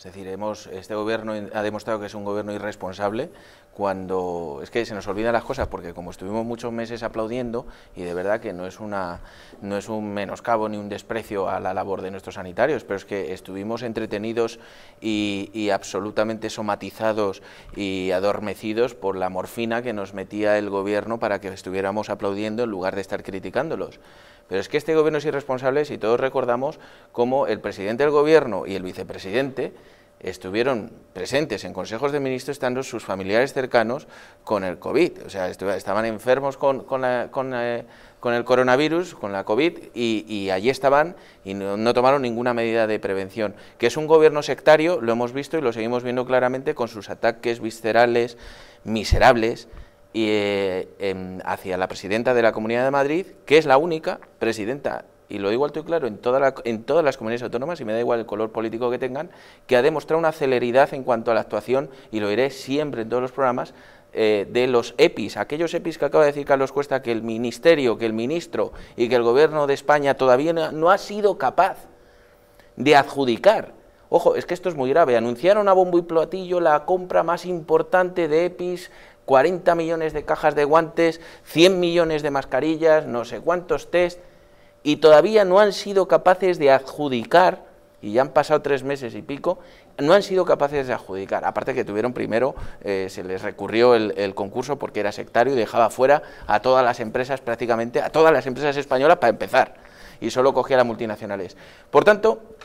Es decir, hemos, este gobierno ha demostrado que es un gobierno irresponsable cuando es que se nos olvidan las cosas porque como estuvimos muchos meses aplaudiendo y de verdad que no es una no es un menoscabo ni un desprecio a la labor de nuestros sanitarios, pero es que estuvimos entretenidos y, y absolutamente somatizados y adormecidos por la morfina que nos metía el gobierno para que estuviéramos aplaudiendo en lugar de estar criticándolos. Pero es que este gobierno es irresponsable si todos recordamos cómo el presidente del gobierno y el vicepresidente estuvieron presentes en consejos de ministros estando sus familiares cercanos con el COVID. O sea, estaban enfermos eh, con, el coronavirus, con la COVID, y, allí estaban y no, tomaron ninguna medida de prevención. Que es un gobierno sectario, lo hemos visto y lo seguimos viendo claramente con sus ataques viscerales, miserables, y, eh, em, hacia la presidenta de la Comunidad de Madrid, que es la única presidenta, y lo digo alto y claro, en, toda la, en todas las comunidades autónomas, y me da igual el color político que tengan, que ha demostrado una celeridad en cuanto a la actuación, y lo diré siempre en todos los programas, eh, de los EPIs, aquellos EPIs que acaba de decir Carlos Cuesta, que el Ministerio, que el Ministro y que el Gobierno de España todavía no ha sido capaz de adjudicar. Ojo, es que esto es muy grave. Anunciaron a bombo y platillo la compra más importante de EPIs 40 millones de cajas de guantes, 100 millones de mascarillas, no sé cuántos test, y todavía no han sido capaces de adjudicar, y ya han pasado tres meses y pico, no han sido capaces de adjudicar. Aparte que tuvieron primero, eh, se les recurrió el, el, concurso porque era sectario y dejaba fuera a todas las empresas prácticamente, a todas las empresas españolas para empezar, y solo cogía a las multinacionales. Por tanto,